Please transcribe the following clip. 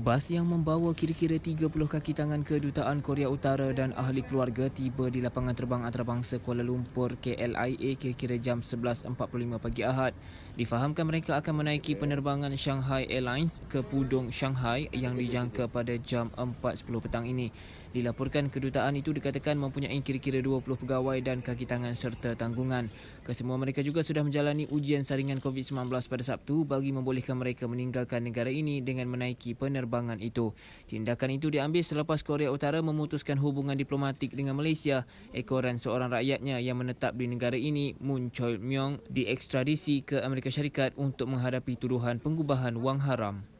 Bas yang membawa kira-kira 30 kaki tangan kedutaan Korea Utara dan ahli keluarga tiba di lapangan terbang antarabangsa Kuala Lumpur KLIA kira-kira jam 11.45 pagi Ahad. Difahamkan mereka akan menaiki penerbangan Shanghai Airlines ke Pudong Shanghai yang dijangka pada jam 4.10 petang ini. Dilaporkan kedutaan itu dikatakan mempunyai kira-kira 20 pegawai dan kaki tangan serta tanggungan. Kesemua mereka juga sudah menjalani ujian saringan COVID-19 pada Sabtu bagi membolehkan mereka meninggalkan negara ini dengan menaiki penerbangan penerbangan itu. Tindakan itu diambil selepas Korea Utara memutuskan hubungan diplomatik dengan Malaysia. Ekoran seorang rakyatnya yang menetap di negara ini, Moon Choi Myung, diekstradisi ke Amerika Syarikat untuk menghadapi tuduhan pengubahan wang haram.